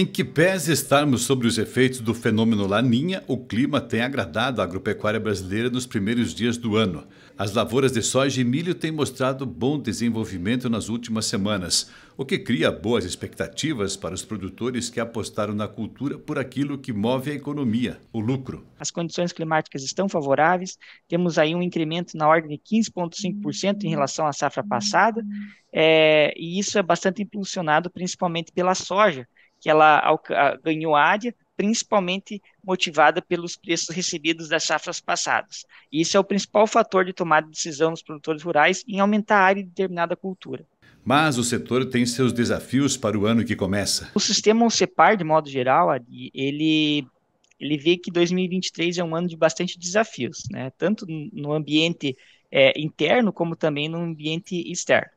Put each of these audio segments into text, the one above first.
Em que pese estarmos sobre os efeitos do fenômeno Laninha, o clima tem agradado a agropecuária brasileira nos primeiros dias do ano. As lavouras de soja e milho têm mostrado bom desenvolvimento nas últimas semanas, o que cria boas expectativas para os produtores que apostaram na cultura por aquilo que move a economia, o lucro. As condições climáticas estão favoráveis, temos aí um incremento na ordem de 15,5% em relação à safra passada, é, e isso é bastante impulsionado principalmente pela soja que ela ganhou área, principalmente motivada pelos preços recebidos das safras passadas. E isso é o principal fator de tomada de decisão dos produtores rurais em aumentar a área de determinada cultura. Mas o setor tem seus desafios para o ano que começa. O sistema OCEPAR, de modo geral, ele, ele vê que 2023 é um ano de bastante desafios, né? tanto no ambiente é, interno como também no ambiente externo.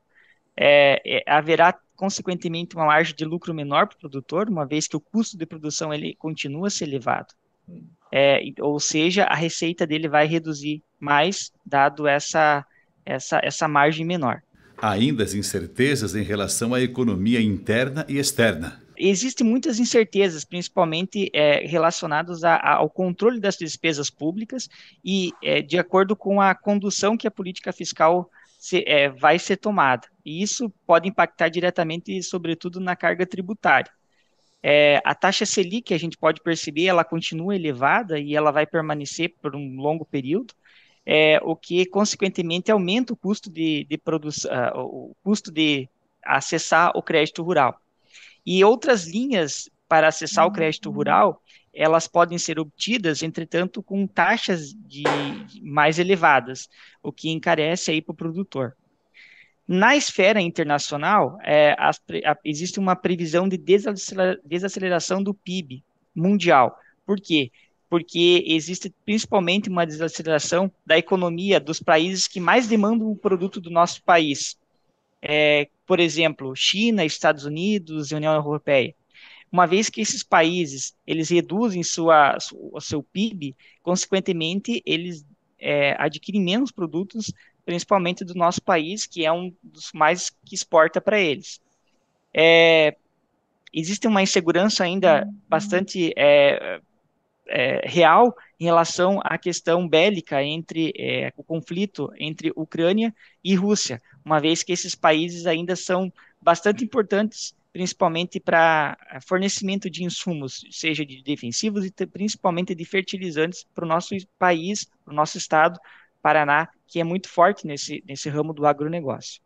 É, é, haverá consequentemente, uma margem de lucro menor para o produtor, uma vez que o custo de produção ele continua a ser elevado. É, ou seja, a receita dele vai reduzir mais, dado essa, essa, essa margem menor. Ainda as incertezas em relação à economia interna e externa. Existem muitas incertezas, principalmente é, relacionadas a, a, ao controle das despesas públicas e é, de acordo com a condução que a política fiscal se, é, vai ser tomada. E isso pode impactar diretamente, sobretudo, na carga tributária. É, a taxa Selic, a gente pode perceber, ela continua elevada e ela vai permanecer por um longo período, é, o que, consequentemente, aumenta o custo de, de produção, ah, o custo de acessar o crédito rural. E outras linhas para acessar o uhum. crédito rural, elas podem ser obtidas, entretanto, com taxas de, de mais elevadas, o que encarece aí para o produtor. Na esfera internacional, é, as, a, existe uma previsão de desaceleração do PIB mundial. Por quê? Porque existe principalmente uma desaceleração da economia dos países que mais demandam o produto do nosso país. É, por exemplo, China, Estados Unidos e União Europeia uma vez que esses países eles reduzem sua, o seu PIB, consequentemente eles é, adquirem menos produtos, principalmente do nosso país, que é um dos mais que exporta para eles. É, existe uma insegurança ainda uhum. bastante é, é, real em relação à questão bélica entre é, o conflito entre Ucrânia e Rússia, uma vez que esses países ainda são bastante importantes principalmente para eh, fornecimento de insumos, seja de defensivos e principalmente de fertilizantes para o nosso país, para o nosso estado, Paraná, que é muito forte nesse, nesse ramo do agronegócio.